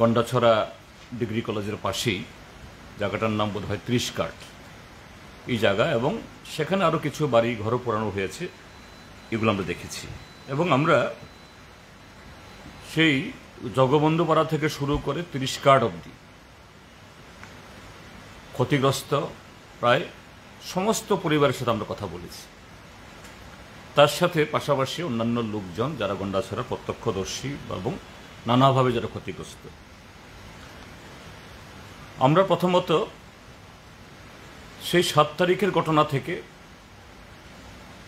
Gandacherra degree কলেজের পাশেই জায়গাটার নাম বোধ হয় ত্রিশ এই জায়গা এবং সেখানে আরও কিছু বাড়ি ঘরও পোড়ানো হয়েছে এগুলো আমরা দেখেছি এবং আমরা সেই জগবন্ধুপাড়া থেকে শুরু করে ত্রিশ কাঠ অবধি ক্ষতিগ্রস্ত প্রায় সমস্ত পরিবারের সাথে আমরা কথা বলেছি তার সাথে পাশাপাশি অন্যান্য লোকজন যারা গন্ডাছড়া প্রত্যক্ষদর্শী এবং নানাভাবে যারা ক্ষতিগ্রস্ত আমরা প্রথমত সেই সাত তারিখের ঘটনা থেকে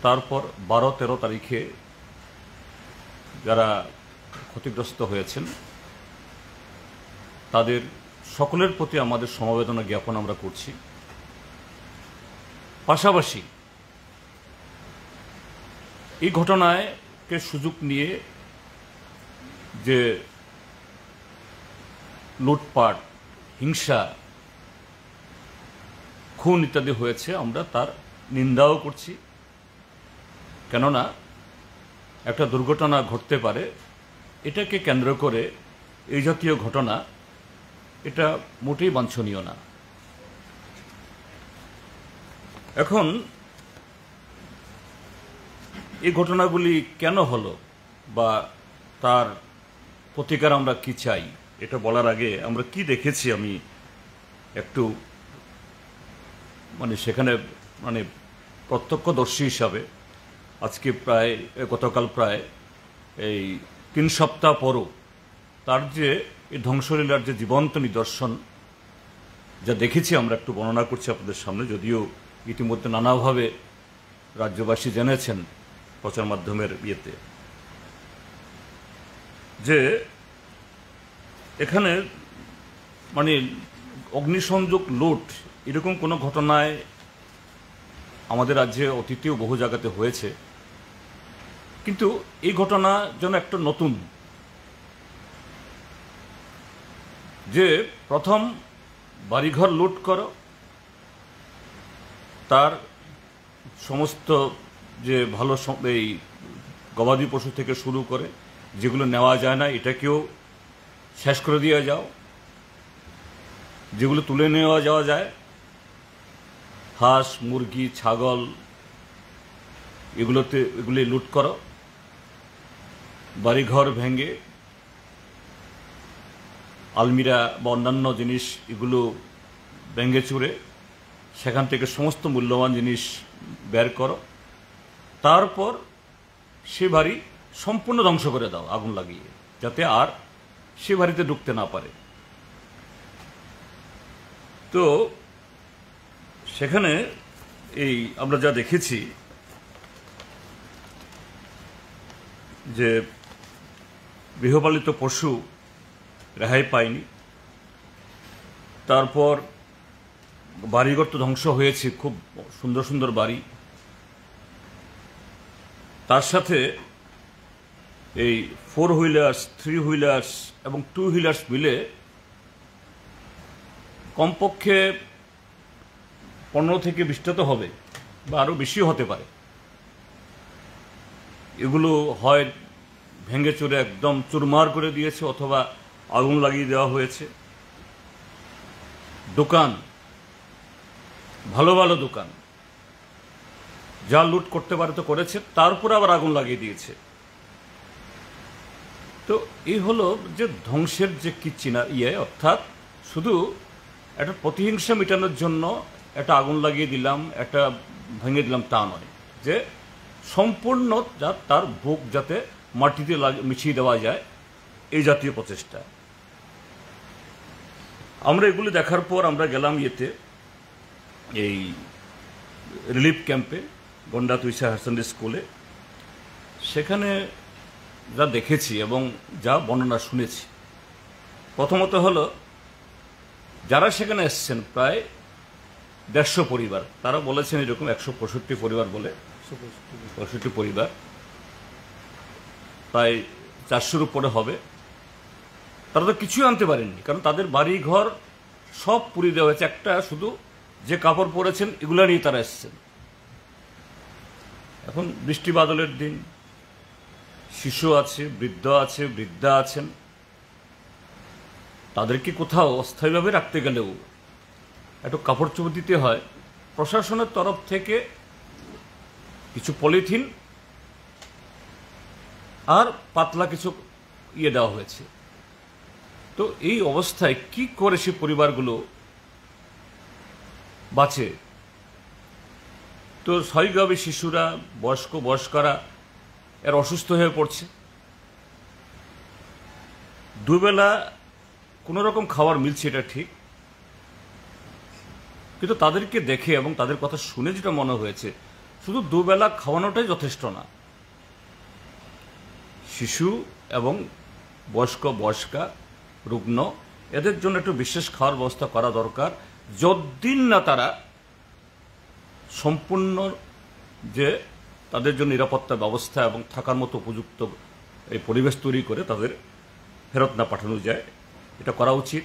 তারপর বারো তেরো তারিখে যারা ক্ষতিগ্রস্ত হয়েছেন তাদের সকলের প্রতি আমাদের সমবেদনা জ্ঞাপন আমরা করছি পাশাপাশি এই ঘটনায়কে সুযোগ নিয়ে যে লুটপাট হিংসা খুন ইত্যাদি হয়েছে আমরা তার নিন্দাও করছি কেননা একটা দুর্ঘটনা ঘটতে পারে এটাকে কেন্দ্র করে এই জাতীয় ঘটনা এটা মোটেই বাঞ্ছনীয় না এখন এই ঘটনাগুলি কেন হলো বা তার প্রতিকার আমরা কি চাই এটা বলার আগে আমরা কি দেখেছি আমি একটু মানে সেখানে মানে প্রত্যক্ষদর্শী হিসাবে আজকে প্রায় গতকাল প্রায় এই তিন সপ্তাহ পরও তার যে এই ধ্বংসলীলার যে জীবন্ত নিদর্শন যা দেখেছি আমরা একটু বর্ণনা করছি আপনাদের সামনে যদিও ইতিমধ্যে নানাভাবে রাজ্যবাসী জেনেছেন প্রচার মাধ্যমের ইয়েতে যে এখানে মানে অগ্নিসংযোগ লোট এরকম কোনো ঘটনায় আমাদের রাজ্যে অতীতেও বহু জায়গাতে হয়েছে কিন্তু এই ঘটনা যেন একটা নতুন যে প্রথম বাড়িঘর লুট করো তার সমস্ত যে ভালো এই গবাদি পশু থেকে শুরু করে যেগুলো নেওয়া যায় না এটাকেও শেষ করে দিয়ে যাও যেগুলো তুলে নেওয়া যাওয়া যায় হাঁস মুরগি ছাগল এগুলোতে এগুলি লুট করো বাড়িঘর ভেঙে আলমিরা বা অন্যান্য জিনিস এগুলো ভেঙে চুরে সেখান থেকে সমস্ত মূল্যবান জিনিস বের করো তারপর সে বাড়ি সম্পূর্ণ ধ্বংস করে দাও আগুন লাগিয়ে যাতে আর সে বাড়িতে ঢুকতে না পারে তো সেখানে এই আমরা যা দেখেছি যে গৃহপালিত পশু রেহাই পায়নি তারপর বাড়িঘর তো ধ্বংস হয়েছে খুব সুন্দর সুন্দর বাড়ি তার সাথে এই ফোর হুইলার্স থ্রি হুইলার্স এবং টু হুইলার্স মিলে কমপক্ষে পনেরো থেকে বিশটা তো হবে বা আরও বেশি হতে পারে এগুলো হয় ভেঙে চুরে একদম চুরমার করে দিয়েছে অথবা আগুন লাগিয়ে দেওয়া হয়েছে দোকান ভালো ভালো দোকান যা লুট করতে পারে তো করেছে তারপর আবার আগুন লাগিয়ে দিয়েছে তো এই হলো যে ধ্বংসের যে কিচ্ছিনা ইয়ে অর্থাৎ শুধু একটা প্রতিহিংসা মেটানোর জন্য একটা আগুন লাগিয়ে দিলাম একটা ভেঙে দিলাম তা নয় যে সম্পূর্ণ যা তার বুক যাতে মাটিতে মিশিয়ে দেওয়া যায় এই জাতীয় প্রচেষ্টা আমরা এগুলি দেখার পর আমরা গেলাম ইয়েতে এই রিলিফ ক্যাম্পে গন্ডা তুইসা হাসান স্কুলে সেখানে যা দেখেছি এবং যা বর্ণনা শুনেছি প্রথমত হলো যারা সেখানে এসছেন প্রায় দেড়শো পরিবার তারা বলেছেন এরকম একশো পঁয়ষট্টি পরিবার বলে পঁয়ষট্টি পরিবার প্রায় চারশোর উপরে হবে তারা তো কিছুই আনতে পারেননি কারণ তাদের বাড়ি ঘর সব পুড়িয়ে দেওয়া হয়েছে একটা শুধু যে কাপড় পরেছেন এগুলো নিয়ে তারা এসছেন এখন বৃষ্টি বাদলের দিন শিশু আছে বৃদ্ধ আছে বৃদ্ধা আছেন তাদেরকে কোথাও অস্থায়ীভাবে রাখতে গেলেও একটু কাপড় চোপড় দিতে হয় প্রশাসনের তরফ থেকে কিছু পলিথিন আর পাতলা কিছু ইয়ে দেওয়া হয়েছে তো এই অবস্থায় কি করে সে পরিবারগুলো বাঁচে তো সৈগবে শিশুরা বয়স্ক বয়স্করা এর অসুস্থ হয়ে পড়ছে দুবেলা কোন রকম খাবার মিলছে এটা ঠিক কিন্তু তাদেরকে দেখে এবং তাদের কথা শুনে যেটা মনে হয়েছে শুধু দুবেলা খাওয়ানোটাই যথেষ্ট না শিশু এবং বয়স্ক বয়স্কা রুগ্ন এদের জন্য একটু বিশেষ খাওয়ার ব্যবস্থা করা দরকার যদিন না তারা সম্পূর্ণ যে তাদের জন্য নিরাপত্তা ব্যবস্থা এবং থাকার মতো উপযুক্ত এই পরিবেশ তৈরি করে তাদের ফেরত না পাঠানো যায় এটা করা উচিত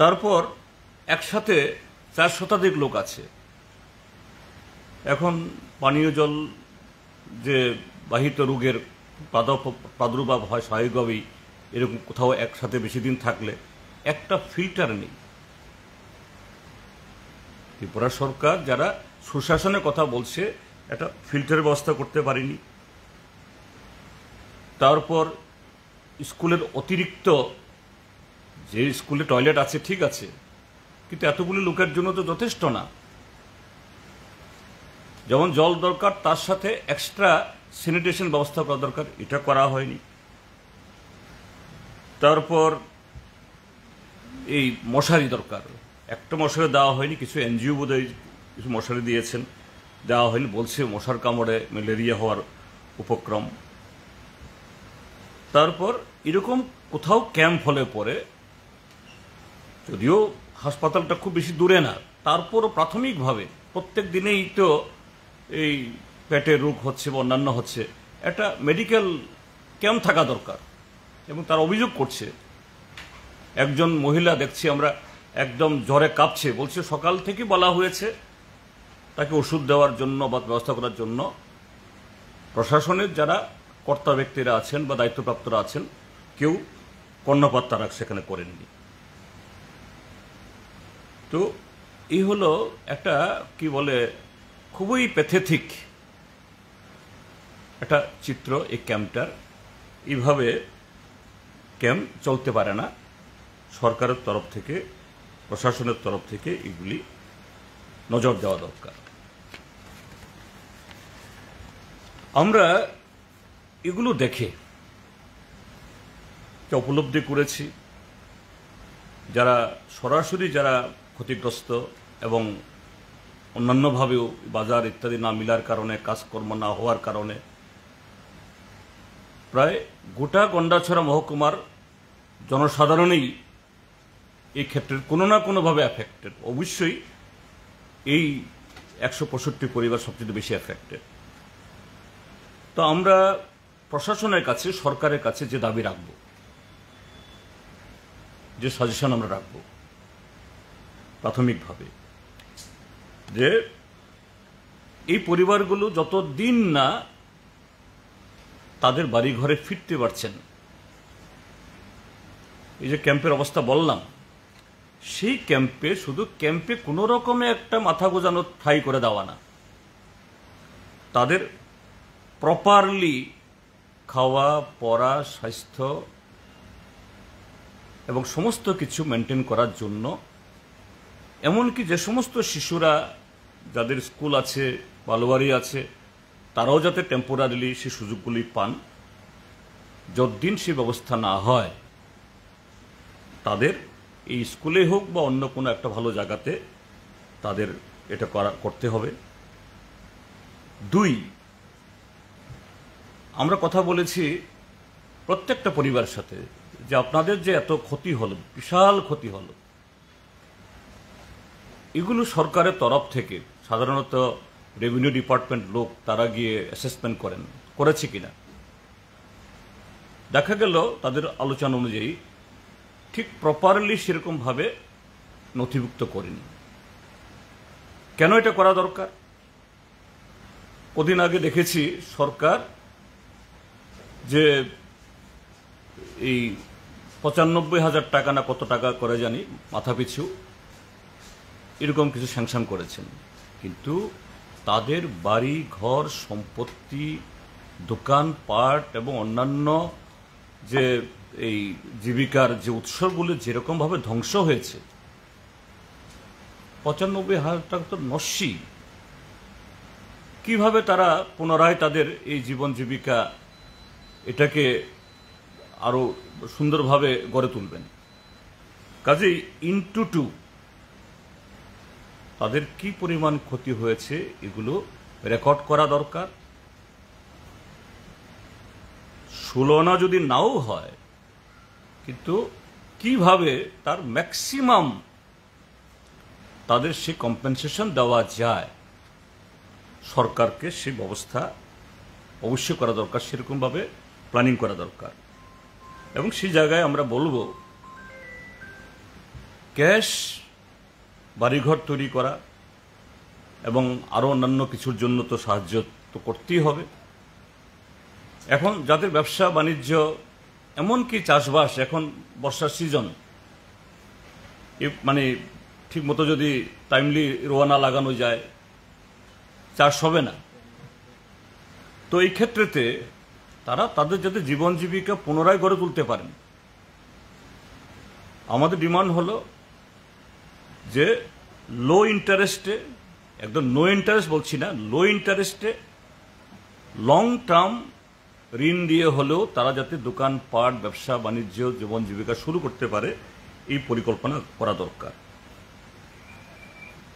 তারপর একসাথে চার শতাধিক লোক আছে এখন পানীয় জল যে বাহিত রোগের প্রাদুর্ভাব হয় স্বাভাবিকভাবেই এরকম কোথাও একসাথে বেশি দিন থাকলে একটা ফিল্টার নেই ত্রিপুরা সরকার যারা সুশাসনের কথা বলছে একটা ফিল্টারের ব্যবস্থা করতে পারিনি তারপর স্কুলের অতিরিক্ত যে স্কুলে টয়লেট আছে ঠিক আছে কিন্তু এতগুলি লোকের জন্য তো যথেষ্ট না যেমন জল দরকার তার সাথে এক্সট্রা স্যানিটেশন ব্যবস্থা করা দরকার এটা করা হয়নি তারপর এই মশারি দরকার একটা মশারি দেওয়া হয়নি কিছু এনজিও বোধহয় কিছু মশারি দিয়েছেন দেওয়া হয়নি বলছে মশার কামড়ে ম্যালেরিয়া হওয়ার উপক্রম তারপর এরকম কোথাও ক্যাম্প হলে পরে যদিও হাসপাতালটা খুব বেশি দূরে না তারপরও প্রাথমিকভাবে প্রত্যেক দিনেই তো এই পেটের রোগ হচ্ছে বা অন্যান্য হচ্ছে একটা মেডিকেল ক্যাম্প থাকা দরকার এবং তার অভিযোগ করছে একজন মহিলা দেখছি আমরা একদম জ্বরে কাঁপছে বলছে সকাল থেকে বলা হয়েছে তাকে ওষুধ দেওয়ার জন্য বা ব্যবস্থা করার জন্য প্রশাসনের যারা কর্তা ব্যক্তিরা আছেন বা দায়িত্বপ্রাপ্তরা আছেন কেউ কর্ণপাত তারা সেখানে করেননি তো এই হলো একটা কি বলে খুবই প্যাথেথিক একটা চিত্র এই ক্যাম্পটার এইভাবে ক্যাম্প চলতে পারে না সরকারের তরফ থেকে প্রশাসনের তরফ থেকে এগুলি নজর দেওয়া দরকার আমরা এগুলো দেখে উপলব্ধি করেছি যারা সরাসরি যারা ক্ষতিগ্রস্ত এবং অন্যান্যভাবেও বাজার ইত্যাদি না মিলার কারণে কাজকর্ম না হওয়ার কারণে প্রায় গোটা গন্ডাছড়া মহকুমার জনসাধারণেই এই ক্ষেত্রে কোনো না কোনোভাবে অ্যাফেক্টেড অবশ্যই এই একশো পঁয়ষট্টি পরিবার সবচেয়ে বেশি অ্যাফেক্টেড তো আমরা প্রশাসনের কাছে সরকারের কাছে যে দাবি রাখব যে সাজেশন আমরা রাখব প্রাথমিকভাবে যে এই পরিবারগুলো যত দিন না তাদের বাড়ি ঘরে ফিরতে পারছেন এই যে ক্যাম্পের অবস্থা বললাম সেই ক্যাম্পে শুধু ক্যাম্পে কোনো রকমে একটা মাথা গোজানো ফ্রাই করে দেওয়া না তাদের প্রপারলি খাওয়া পড়া স্বাস্থ্য এবং সমস্ত কিছু মেনটেন করার জন্য এমনকি যে সমস্ত শিশুরা যাদের স্কুল আছে বালোয়ারি আছে তারাও যাতে টেম্পোরারিলি সেই সুযোগগুলি পান যদিন সে ব্যবস্থা না হয় তাদের এই স্কুলে হোক বা অন্য কোনো একটা ভালো জায়গাতে তাদের এটা করা করতে হবে দুই আমরা কথা বলেছি প্রত্যেকটা পরিবারের সাথে যে আপনাদের যে এত ক্ষতি হলো বিশাল ক্ষতি হলো এগুলো সরকারের তরফ থেকে সাধারণত রেভিনিউ ডিপার্টমেন্ট লোক তারা গিয়ে অ্যাসেসমেন্ট করেন করেছে কিনা দেখা গেল তাদের আলোচনা অনুযায়ী ঠিক প্রপারলি সেরকমভাবে নথিভুক্ত করেনি কেন এটা করা দরকার কদিন আগে দেখেছি সরকার যে এই পঁচানব্বই হাজার টাকা না কত টাকা করে জানি মাথাপিছু এরকম কিছু স্যাংশন করেছেন কিন্তু তাদের বাড়ি ঘর সম্পত্তি দোকান পাট এবং অন্যান্য যে এই জীবিকার যে উৎসগুলো যেরকমভাবে ধ্বংস হয়েছে পঁচানব্বই হাজার টাকা তো নস্যি কীভাবে তারা পুনরায় তাদের এই জীবন জীবিকা এটাকে আরও সুন্দরভাবে গড়ে তুলবেন কাজেই ইন্টু টু তাদের কি পরিমাণ ক্ষতি হয়েছে এগুলো রেকর্ড করা দরকার সুলনা যদি নাও হয় কিন্তু কিভাবে তার ম্যাক্সিমাম তাদের সে কম্পেনসেশন দেওয়া যায় সরকারকে সে ব্যবস্থা অবশ্যই করা দরকার সেরকমভাবে প্ল্যানিং করা দরকার এবং সেই জায়গায় আমরা বলবো ক্যাশ বাড়িঘর তৈরি করা এবং আরও অন্যান্য কিছুর জন্য তো সাহায্য তো করতেই হবে এখন যাদের ব্যবসা বাণিজ্য এমনকি চাষবাস এখন বর্ষার সিজন মানে ঠিকমতো যদি টাইমলি রোয়া না লাগানো যায় চাষ হবে না তো এই ক্ষেত্রেতে তারা তাদের যাতে জীবন জীবিকা পুনরায় গড়ে তুলতে পারেন আমাদের ডিমান্ড হলো যে লো ইন্টারেস্টে একদম নো ইন্টারেস্ট বলছি না লো ইন্টারেস্টে লং টার্ম ঋণ দিয়ে হলেও তারা যাতে দোকানপাট ব্যবসা বাণিজ্য জীবন জীবিকা শুরু করতে পারে এই পরিকল্পনা করা দরকার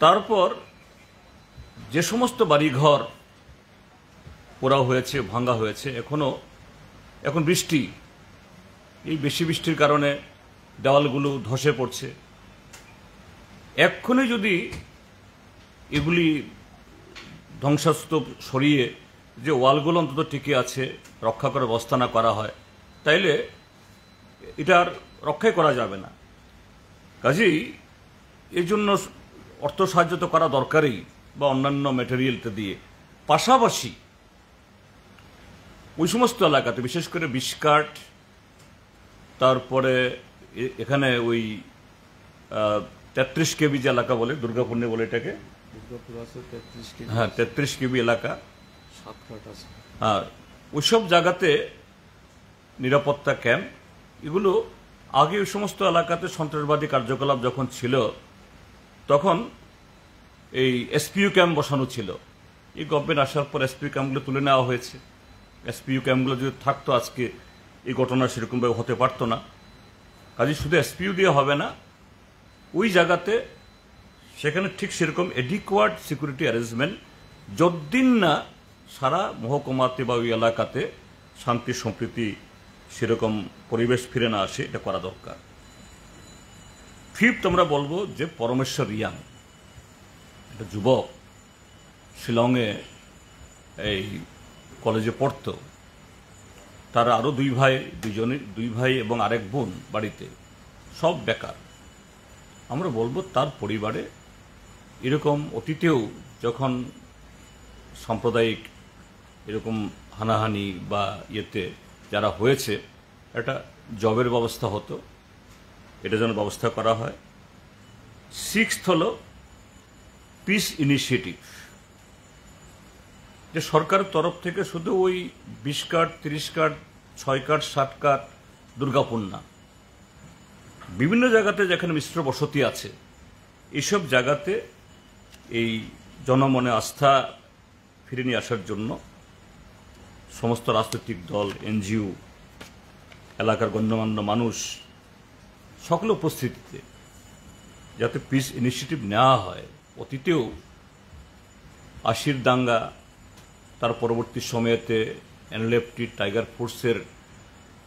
তারপর যে সমস্ত বাড়িঘর পোড়া হয়েছে ভাঙ্গা হয়েছে এখনও এখন বৃষ্টি এই বেশি বৃষ্টির কারণে দেওয়ালগুলো ধসে পড়ছে এক্ষণে যদি এগুলি ধ্বংসাস্তূপ সরিয়ে যে ওয়ালগুলো অন্তত টিকে আছে রক্ষা করে বস্তানা করা হয় তাইলে এটার রক্ষাই করা যাবে না কাজেই এর জন্য অর্থ সাহায্য তো করা দরকারই বা অন্যান্য ম্যাটেরিয়ালটা দিয়ে পাশাপাশি ওই সমস্ত এলাকাতে বিশেষ করে বিস্কাট তারপরে এখানে ওই তেত্রিশ কেবি যে এলাকা বলে দুর্গাপূর্ণে বলে এটাকে হ্যাঁ তেত্রিশ কেবি এলাকা আর ওইসব জায়গাতে নিরাপত্তা ক্যাম্প এগুলো আগে ওই সমস্ত এলাকাতে সন্ত্রাসবাদী কার্যকলাপ যখন ছিল তখন এই এসপিউ ক্যাম্প বসানো ছিল এই গভর্নমেন্ট আসার পর এসপিউ ক্যাম্পগুলো তুলে নেওয়া হয়েছে এসপিইউ ক্যাম্পগুলো যদি থাকতো আজকে এই ঘটনা সেরকমভাবে হতে পারতো না কাজে শুধু এসপিইউ দিয়ে হবে না ওই জায়গাতে সেখানে ঠিক সেরকম এডিকোয়ার্ড সিকিউরিটি অ্যারেঞ্জমেন্ট যদ্দিন না সারা মহকুমাতে বা ওই এলাকাতে শান্তি সম্প্রীতি সেরকম পরিবেশ ফিরে না আসে এটা করা দরকার ফিফথ আমরা বলবো যে পরমেশ্বর রিয়াং একটা যুবক শিলংয়ে এই কলেজে পড়ত তার আরও দুই ভাই দুজনে দুই ভাই এবং আরেক বোন বাড়িতে সব বেকার আমরা বলবো তার পরিবারে এরকম অতীতেও যখন সাম্প্রদায়িক এরকম হানাহানি বা ইয়েতে যারা হয়েছে একটা জবের ব্যবস্থা হতো এটা যেন ব্যবস্থা করা হয় সিক্সথ হল পিস ইনিশিয়েটিভ যে সরকারের তরফ থেকে শুধু ওই বিশ কাঠ তিরিশ কাঠ ছয় কাঠ ষাট কাঠ দুর্গাপুর না বিভিন্ন জায়গাতে যেখানে মিশ্র বসতি আছে এইসব জায়গাতে এই জনমনে আস্থা ফিরে নিয়ে আসার জন্য সমস্ত রাজনৈতিক দল এনজিও এলাকার গণ্যমান্য মানুষ সকল উপস্থিতিতে যাতে পিস ইনিশিয়েটিভ নেওয়া হয় অতীতেও আশির দাঙ্গা তার পরবর্তী সময়েতে এনএলএফটি টাইগার ফোর্সের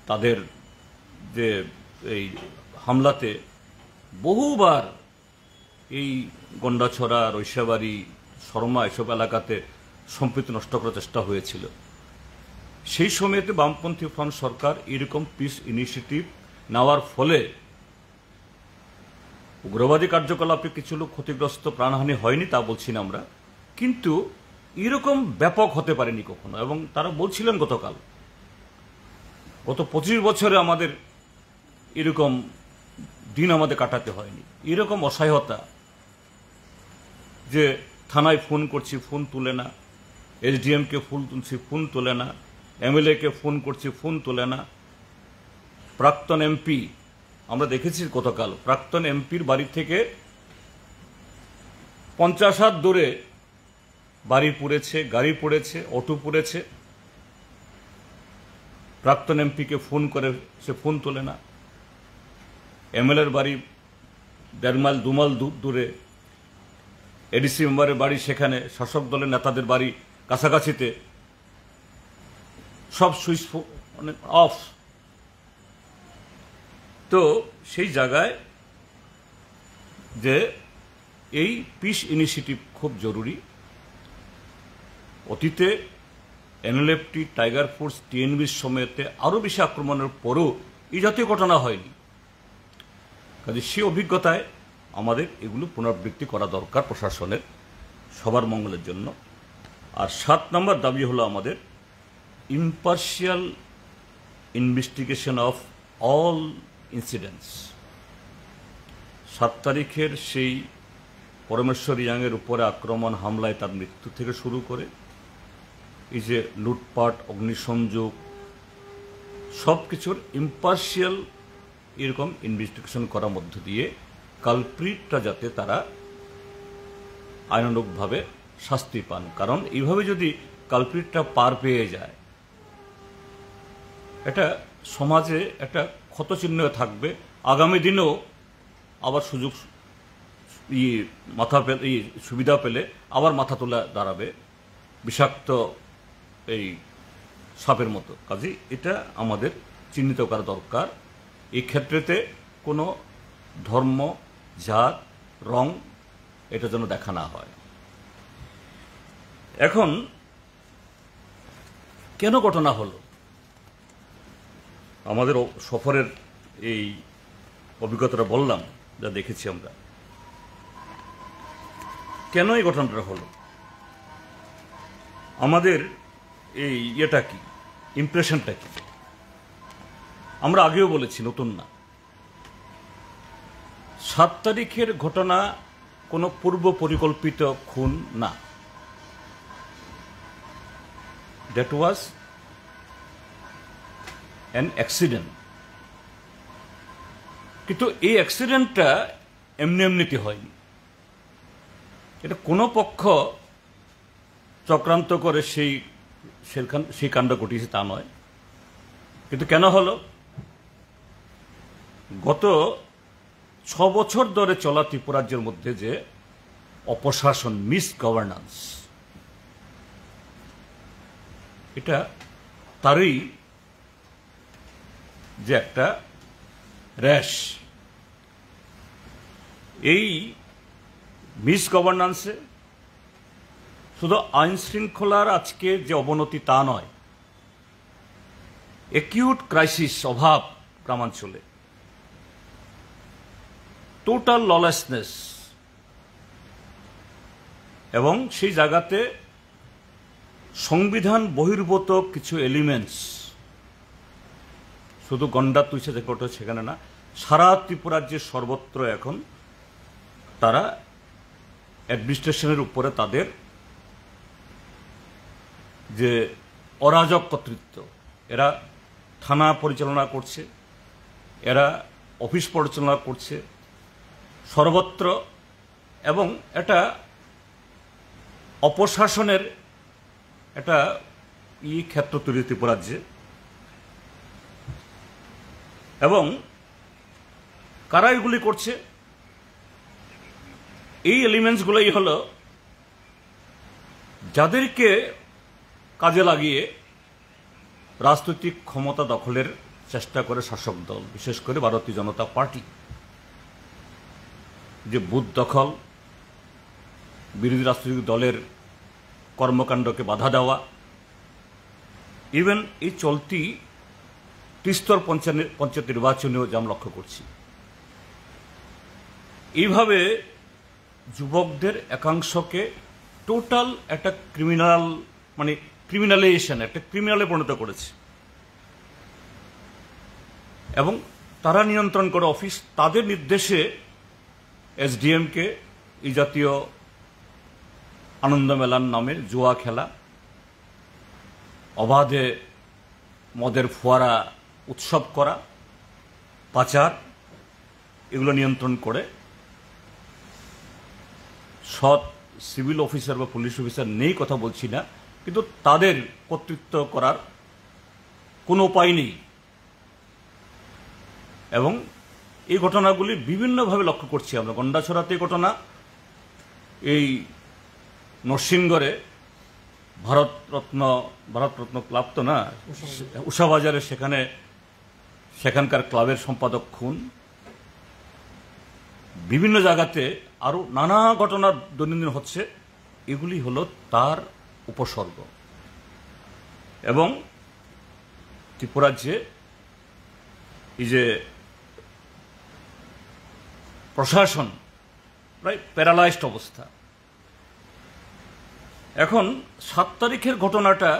তাদের যে এই হামলাতে বহুবার এই গন্ডাছড়া রৈশাবাড়ি শর্মা এসব এলাকাতে সম্প্রীতি নষ্ট করার চেষ্টা হয়েছিল সেই সময়তে বামপন্থী ফ্রন্ট সরকার এরকম পিস ইনিশিয়েটিভ নেওয়ার ফলে উগ্রবাদী কার্যকলাপে কিছু লোক ক্ষতিগ্রস্ত প্রাণহানি হয়নি তা বলছি না আমরা কিন্তু এরকম ব্যাপক হতে পারেনি কখনো এবং তারা বলছিলেন গতকাল গত পঁচিশ বছরে আমাদের এরকম দিন আমাদের কাটাতে হয়নি এরকম অসহায়তা যে থানায় ফোন করছি ফোন তুলে না এসডিএমকে ফোন তুলছি ফোন তোলে না এমএলএকে ফোন করছি ফোন তোলে না প্রাক্তন এমপি আমরা দেখেছি গতকাল প্রাক্তন এমপির বাড়ি থেকে পঞ্চাশ হাত দূরে বাড়ি পুড়েছে গাড়ি পুড়েছে অটো পুড়েছে প্রাক্তন এমপিকে ফোন করে সে ফোন তোলে না এমএলএর বাড়ি দেড় মাইল দুমাল দূরে এডিসি মেম্বারের বাড়ি সেখানে শাসক দলের নেতাদের বাড়ি কাছাকাছিতে সব সুইচ মানে অফ তো সেই জায়গায় যে এই পিস ইনিশিয়েটিভ খুব জরুরি অতীতে এনএলএফটি টাইগার ফোর্স টিএনবির সময়তে আরও বেশি আক্রমণের পরও এই জাতীয় ঘটনা হয়নি কাজে সে অভিজ্ঞতায় আমাদের এগুলো পুনরাবৃত্তি করা দরকার প্রশাসনের সবার মঙ্গলের জন্য আর সাত নম্বর দাবি হলো আমাদের impartial investigation of all incidents সাত তারিখের সেই পরমেশ্বর ইয়াংয়ের উপরে আক্রমণ হামলায় তার মৃত্যু থেকে শুরু করে এই যে লুটপাট অগ্নিসংযোগ সব কিছুর ইম্পার্শিয়াল এরকম ইনভেস্টিগেশন করার মধ্য দিয়ে কালপ্রিটটা যাতে তারা আইনানুকভাবে শাস্তি পান কারণ এইভাবে যদি কালপ্রিটটা পার পেয়ে যায় এটা সমাজে একটা ক্ষতচিহ্ন থাকবে আগামী দিনেও আবার সুযোগ মাথা পেলে সুবিধা পেলে আবার মাথা তুলে দাঁড়াবে বিষাক্ত এই সাপের মতো কাজে এটা আমাদের চিহ্নিত করা দরকার এই ক্ষেত্রেতে কোনো ধর্ম জাত রং এটা যেন দেখা না হয় এখন কেন ঘটনা হলো আমাদের সফরের এই অভিজ্ঞতাটা বললাম যা দেখেছি আমরা কেন এই ঘটনাটা হলো আমাদের এই ইয়েটা কি ইমপ্রেশনটা কি আমরা আগেও বলেছি নতুন না সাত তারিখের ঘটনা কোনো পূর্ব পরিকল্পিত খুন না দ্যাট ওয়াজ অ্যান অ্যাক্সিডেন্ট কিন্তু এই অ্যাক্সিডেন্টটা এমনি এমনিতে হয়নি এটা কোনো পক্ষ চক্রান্ত করে সেই সেখান সেই কাণ্ড ঘটিয়েছে তা নয় কিন্তু কেন হলো গত ছ বছর ধরে চলা ত্রিপুরাজ্যের মধ্যে যে অপশাসন মিস গভর্নেন্স এটা তারই যে একটা র্যাশ এই মিস গভর্নেন্সে শুধু আইন শৃঙ্খলার আজকে যে অবনতি তা নয় একিউট ক্রাইসিস অভাব গ্রামাঞ্চলে টোটাল ললেসনেস এবং সেই জায়গাতে সংবিধান বহির্ভূত কিছু এলিমেন্টস শুধু গন্ডা তুইছে যে ঘটে সেখানে না সারা ত্রিপুরার যে সর্বত্র এখন তারা অ্যাডমিনিস্ট্রেশনের উপরে তাদের যে অরাজক কর্তৃত্ব এরা থানা পরিচালনা করছে এরা অফিস পরিচালনা করছে সর্বত্র এবং এটা অপশাসনের একটা ই ক্ষেত্র তৈরি ত্রিপুরাজ্যে এবং কারা এগুলি করছে এই এলিমেন্টসগুলোই হল যাদেরকে কাজে লাগিয়ে রাজনৈতিক ক্ষমতা দখলের চেষ্টা করে শাসক দল বিশেষ করে ভারতীয় জনতা পার্টি যে বুথ দখল বিরোধী রাজনৈতিক দলের কর্মকাণ্ডকে বাধা দেওয়া ইভেন এই চলতি ত্রিস্তর পঞ্চায়েত পঞ্চায়েত নির্বাচনেও যে আমরা লক্ষ্য করছি এইভাবে যুবকদের একাংশকে টোটাল একটা ক্রিমিনাল মানে ক্রিমিনালাইজেশন একটা ক্রিমিনালে পরিণত করেছে এবং তারা নিয়ন্ত্রণ করে অফিস তাদের নির্দেশে এসডিএমকে এই জাতীয় আনন্দ মেলার নামের জুয়া খেলা অবাধে মদের ফোয়ারা উৎসব করা পাচার এগুলো নিয়ন্ত্রণ করে সৎ সিভিল অফিসার বা পুলিশ অফিসার নেই কথা বলছি না কিন্তু তাদের কর্তৃত্ব করার কোনো উপায় নেই এবং এই ঘটনাগুলি বিভিন্নভাবে লক্ষ্য করছি আমরা গন্ডাছড়াতে ঘটনা এই নরসিংগড়ে ভারতরত্ন ভারতরত্ন ক্লাব তো না উষাবাজারে সেখানে সেখানকার ক্লাবের সম্পাদক খুন বিভিন্ন জায়গাতে আরও নানা ঘটনা দৈনন্দিন হচ্ছে এগুলি হলো তার উপসর্গ এবং ত্রিপুরাজ্যে এই যে প্রশাসন প্রায় প্যারালাইজড অবস্থা এখন সাত তারিখের ঘটনাটা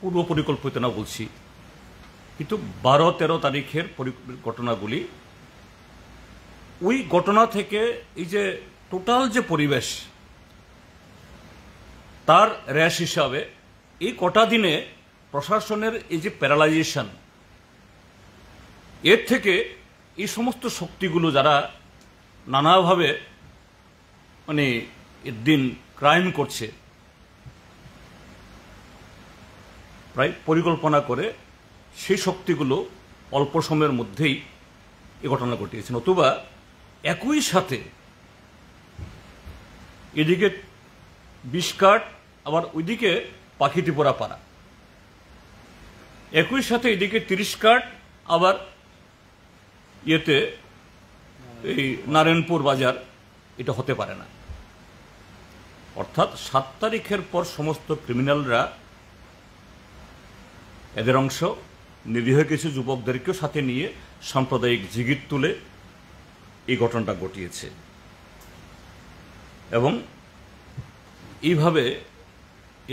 পূর্ব পরিকল্পিত না বলছি কিন্তু বারো তেরো তারিখের ঘটনাগুলি ওই ঘটনা থেকে এই যে টোটাল যে পরিবেশ তার র্যাশ হিসাবে এই কটা দিনে প্রশাসনের এই যে প্যারালাইজেশন এর থেকে এই সমস্ত শক্তিগুলো যারা নানাভাবে মানে এর দিন ক্রাইম করছে প্রায় পরিকল্পনা করে সেই শক্তিগুলো অল্প সময়ের মধ্যেই এ ঘটনা ঘটিয়েছে নতুবা একই সাথে এদিকে বিষ কাঠ আবার ওইদিকে পাখিটি পোড়া পাড়া একই সাথে এদিকে তিরিশ কাট আবার ইয়েতে এই নারায়ণপুর বাজার এটা হতে পারে না অর্থাৎ সাত তারিখের পর সমস্ত ক্রিমিনালরা এদের অংশ নিরীহ কিছু যুবকদেরকেও সাথে নিয়ে সাম্প্রদায়িক জিগির তুলে এই ঘটনাটা ঘটিয়েছে এবং এইভাবে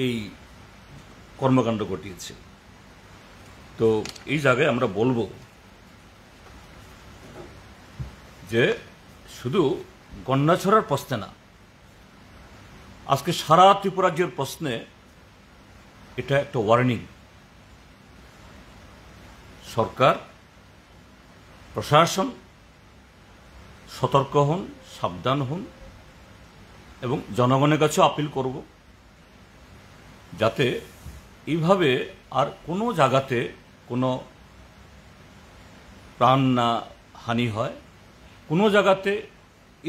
এই কর্মকাণ্ড ঘটিয়েছে তো এই জায়গায় আমরা বলবো যে শুধু গন্ডাছড়ার প্রশ্নে না আজকে সারা ত্রিপুরাজ্যের প্রশ্নে এটা একটা ওয়ার্নিং সরকার প্রশাসন সতর্ক হন সাবধান হন এবং জনগণের কাছেও আপিল করবো যাতে এইভাবে আর কোনো জায়গাতে কোনো প্রাণ না হানি হয় কোনো জায়গাতে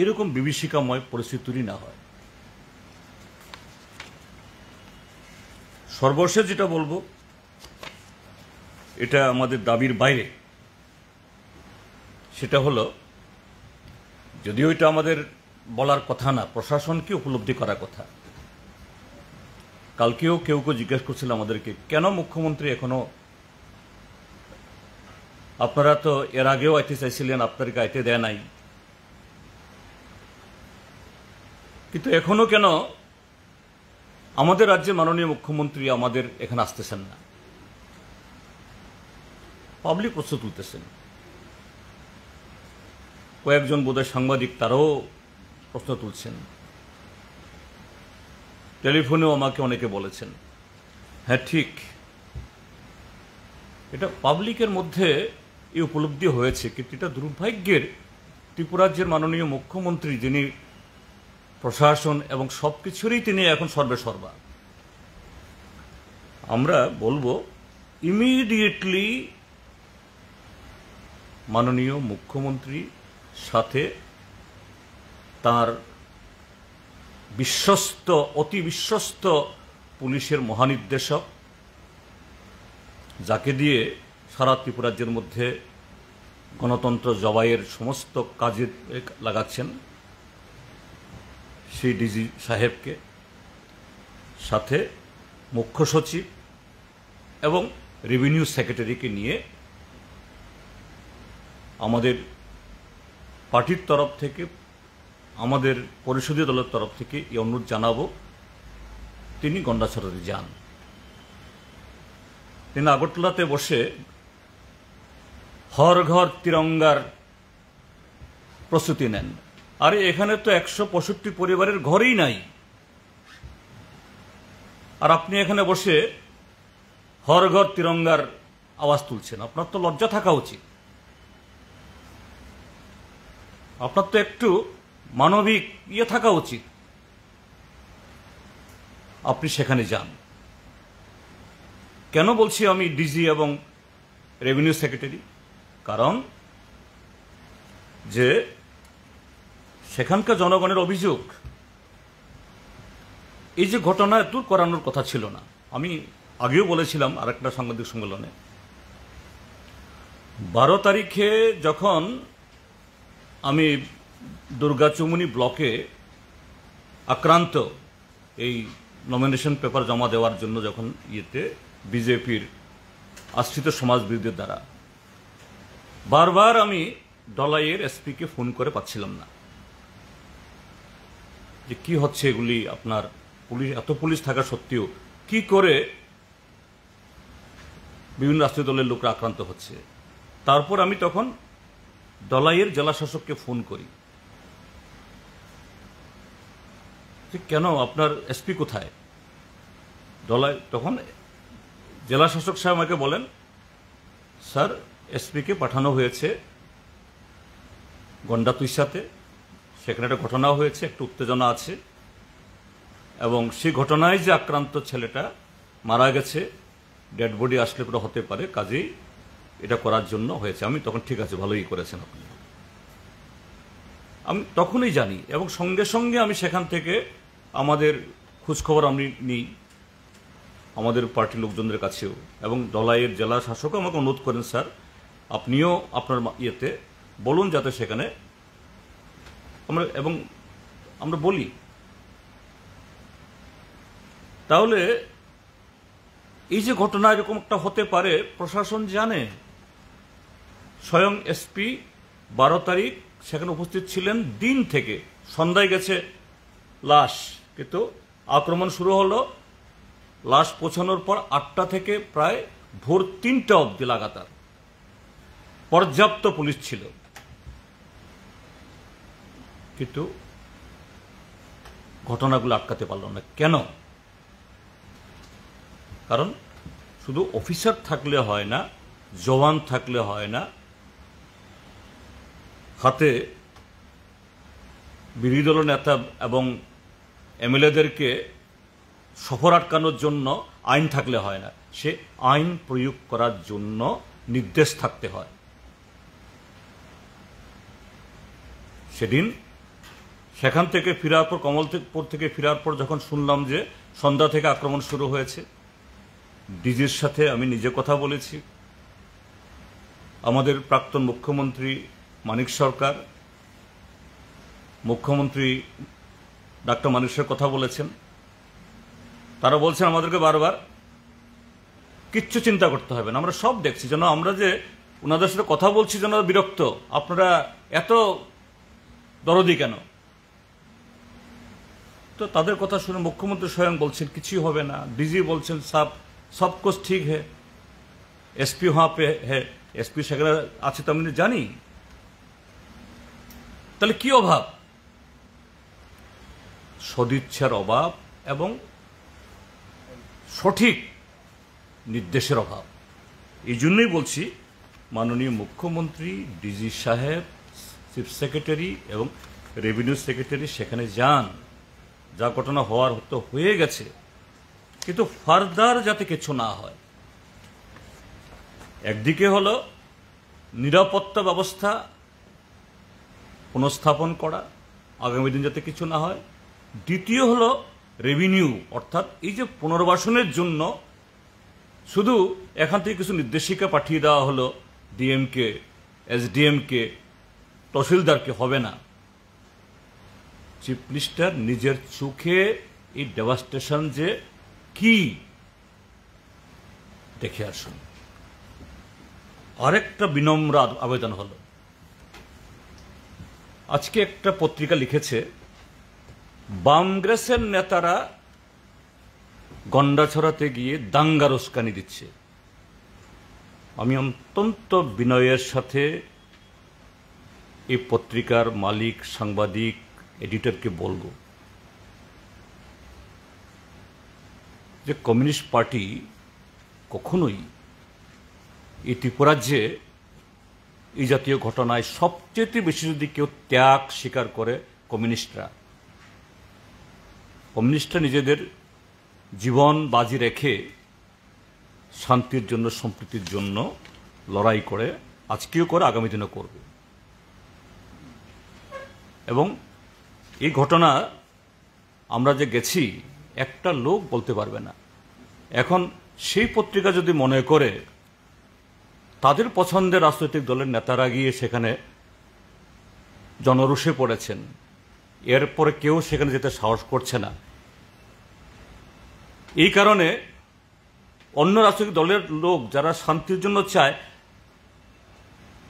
এরকম বিভীষিকাময় পরিস্থিতি না হয় সর্বশেষ যেটা বলবো এটা আমাদের দাবির বাইরে সেটা হলো যদিও এটা আমাদের বলার কথা না প্রশাসনকে উপলব্ধি করার কথা কালকেও কেউ কেউ জিজ্ঞেস করছিল আমাদেরকে কেন মুখ্যমন্ত্রী এখনো আপনারা তো এর আগেও আইতে চাইছিলেন আপনাদেরকে আইতে দেয় নাই কিন্তু এখনো কেন আমাদের রাজ্যে মাননীয় মুখ্যমন্ত্রী আমাদের এখানে আসতেছেন না পাবলিক প্রশ্ন তুলতেছেন কয়েকজন বোধহয় সাংবাদিক তারাও প্রশ্ন তুলছেন টেলিফোনেও আমাকে অনেকে বলেছেন হ্যাঁ ঠিক এটা পাবলিকের মধ্যে এই উপলব্ধি হয়েছে কিন্তু এটা দুর্ভাগ্যের ত্রিপুরাজ্যের মাননীয় মুখ্যমন্ত্রী যিনি প্রশাসন এবং সব কিছুরই তিনি এখন সর্বেসর্বা আমরা বলবো ইমিডিয়েটলি মাননীয় মুখ্যমন্ত্রী সাথে তার বিশ্বস্ত অতি বিশ্বস্ত পুলিশের মহানির্দেশক যাকে দিয়ে সারা ত্রিপুরাজ্যের মধ্যে গণতন্ত্র জবাইয়ের সমস্ত কাজে লাগাচ্ছেন সেই ডিজি সাহেবকে সাথে মুখ্য সচিব এবং রেভিনিউ সেক্রেটারিকে নিয়ে আমাদের পার্টির তরফ থেকে আমাদের পরিষদীয় দলের তরফ থেকে এই অনুরোধ জানাবো তিনি গন্ডাছড়াতে যান তিনি আগরতলাতে বসে হর ঘর তিরঙ্গার প্রস্তুতি নেন আরে এখানে তো একশো পঁয়ষট্টি পরিবারের ঘরেই নাই আর আপনি এখানে বসে হর ঘর তিরঙ্গার আওয়াজ তুলছেন আপনার তো লজ্জা থাকা উচিত আপনার তো একটু মানবিক ইয়ে থাকা উচিত আপনি সেখানে যান কেন বলছি আমি ডিজি এবং রেভিনিউ সেক্রেটারি কারণ যে সেখানকার জনগণের অভিযোগ এই যে ঘটনা দূর করানোর কথা ছিল না আমি আগেও বলেছিলাম আর একটা সাংবাদিক সম্মেলনে বারো তারিখে যখন আমি দুর্গাচুমুনি ব্লকে আক্রান্ত এই নমিনেশন পেপার জমা দেওয়ার জন্য যখন ইয়েতে বিজেপির আশ্রিত সমাজবিদদের দ্বারা বারবার আমি ডলাইয়ের এসপিকে ফোন করে পাচ্ছিলাম না যে কি হচ্ছে এগুলি আপনার পুলিশ এত পুলিশ থাকা সত্ত্বেও কি করে বিভিন্ন রাষ্ট্রীয় দলের লোকরা আক্রান্ত হচ্ছে তারপর আমি তখন ডলাইয়ের জেলাশাসককে ফোন করি যে কেন আপনার এসপি কোথায় দলাই তখন জেলা শাসক সাহেব আমাকে বলেন স্যার এসপিকে পাঠানো হয়েছে গন্ডাতুইর সাথে সেখানে একটা ঘটনা হয়েছে একটু উত্তেজনা আছে এবং সেই ঘটনায় যে আক্রান্ত ছেলেটা মারা গেছে ডেড বডি আসলে পরে হতে পারে কাজেই এটা করার জন্য হয়েছে আমি তখন ঠিক আছে ভালোই করেছেন আপনি আমি তখনই জানি এবং সঙ্গে সঙ্গে আমি সেখান থেকে আমাদের খোঁজখবর আমি নিই আমাদের পার্টির লোকজনদের কাছেও এবং দলাইয়ের জেলা শাসক আমাকে অনুরোধ করেন স্যার আপনিও আপনার ইয়েতে বলুন যাতে সেখানে আমরা এবং আমরা বলি তাহলে এই যে ঘটনা এরকম একটা হতে পারে প্রশাসন জানে স্বয়ং এসপি বারো তারিখ সেখানে উপস্থিত ছিলেন দিন থেকে সন্ধ্যায় গেছে লাশ কিন্তু আক্রমণ শুরু হলো লাশ পৌঁছানোর পর আটটা থেকে প্রায় ভোর তিনটা অবধি লাগাতার পর্যাপ্ত পুলিশ ছিল কিন্তু ঘটনাগুলো আটকাতে পারল না কেন কারণ শুধু অফিসার থাকলে হয় না জওয়ান থাকলে হয় না হাতে বিরোধী দল নেতা এবং এমএলএদেরকে সফর আটকানোর জন্য আইন থাকলে হয় না সে আইন প্রয়োগ করার জন্য নির্দেশ থাকতে হয় সেদিন সেখান থেকে ফেরার পর কমলপুর থেকে ফেরার পর যখন শুনলাম যে সন্ধ্যা থেকে আক্রমণ শুরু হয়েছে ডিজির সাথে আমি নিজে কথা বলেছি আমাদের প্রাক্তন মুখ্যমন্ত্রী মানিক সরকার মুখ্যমন্ত্রী ডাক্তার মানুষের কথা বলেছেন তারা বলছেন আমাদেরকে বারবার কিচ্ছু চিন্তা করতে হবে না আমরা সব দেখছি যেন আমরা যে ওনাদের সাথে কথা বলছি যেন বিরক্ত আপনারা এত দরদি কেন তো তাদের কথা শুনে মুখ্যমন্ত্রী স্বয়ং বলছেন কিছুই হবে না ডিজি বলছেন সব সব কোচ ঠিক হে এসপি হাঁ পে হে এসপি সেখানে আছে তো আমি জানি তাহলে কি অভাব সদিচ্ছার অভাব এবং সঠিক নির্দেশের অভাব এই জন্যই বলছি মাননীয় মুখ্যমন্ত্রী ডিজি সাহেব চিফ সেক্রেটারি এবং রেভিনিউ সেক্রেটারি সেখানে যান যা ঘটনা হওয়ার তো হয়ে গেছে কিন্তু ফার্দার যাতে কিছু না হয় একদিকে হলো নিরাপত্তা ব্যবস্থা পুনঃস্থাপন করা আগামী দিন যাতে কিছু না হয় দ্বিতীয় হল রেভিনিউ অর্থাৎ এই যে পুনর্বাসনের জন্য শুধু এখান থেকে কিছু নির্দেশিকা পাঠিয়ে দেওয়া হলো ডিএমকে এসডিএমকে তহসিলদারকে হবে না চিফ মিনিস্টার নিজের চোখে এই ডেভাস্টেশন যে কি দেখে আসুন আরেকটা বিনম্র আবেদন হল আজকে একটা পত্রিকা লিখেছে বামগ্রেসের নেতারা গন্ডা ছড়াতে গিয়ে দাঙ্গার উস্কানি দিচ্ছে আমি অত্যন্ত বিনয়ের সাথে এই পত্রিকার মালিক সাংবাদিক এডিটরকে বলবো যে কমিউনিস্ট পার্টি কখনোই এই ত্রিপুরাজ্যে এই জাতীয় ঘটনায় সবচেয়ে বেশি যদি কেউ ত্যাগ স্বীকার করে কমিউনিস্টরা কমিউনিস্টরা নিজেদের জীবন বাজি রেখে শান্তির জন্য সম্প্রীতির জন্য লড়াই করে আজকেও করে আগামী দিনে করবে এবং এই ঘটনা আমরা যে গেছি একটা লোক বলতে পারবে না এখন সেই পত্রিকা যদি মনে করে তাদের পছন্দের রাজনৈতিক দলের নেতারা গিয়ে সেখানে জনরুষে পড়েছেন এরপরে কেউ সেখানে যেতে সাহস করছে না এই কারণে অন্য রাজনৈতিক দলের লোক যারা শান্তির জন্য চায়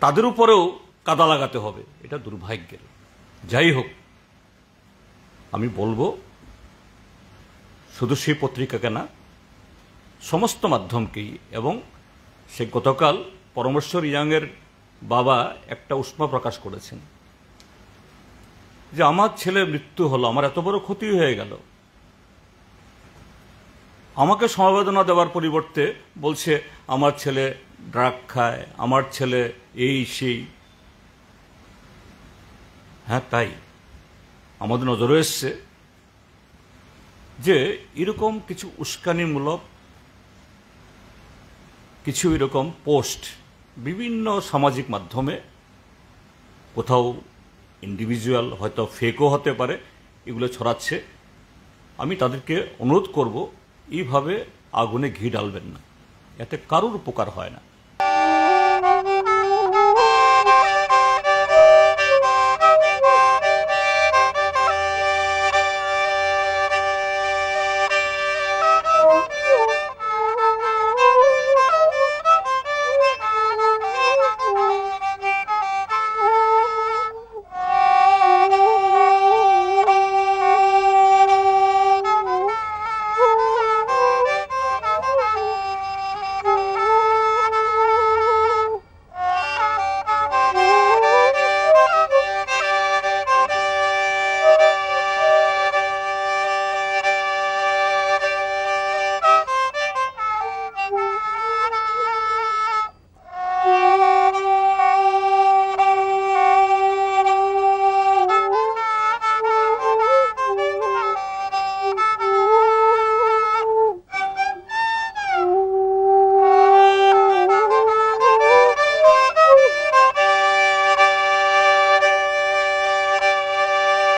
তাদের উপরেও কাদা লাগাতে হবে এটা দুর্ভাগ্যের যাই হোক আমি বলবো শুধু সেই পত্রিকা কেনা সমস্ত মাধ্যমকেই এবং সে গতকাল পরমেশ্বর ইয়াংয়ের বাবা একটা উষ্মা প্রকাশ করেছেন যে আমার ছেলে মৃত্যু হলো আমার এত বড় ক্ষতি হয়ে গেল আমাকে সমবেদনা দেওয়ার পরিবর্তে বলছে আমার ছেলে ড্রাগ খায় আমার ছেলে এই সেই হ্যাঁ তাই আমাদের নজরে এসছে যে এরকম কিছু উস্কানিমূলক কিছু এরকম পোস্ট বিভিন্ন সামাজিক মাধ্যমে কোথাও ইন্ডিভিজুয়াল হয়তো ফেকও হতে পারে এগুলো ছড়াচ্ছে আমি তাদেরকে অনুরোধ করব এইভাবে আগুনে ঘি ডালবেন না এতে কারোর উপকার হয় না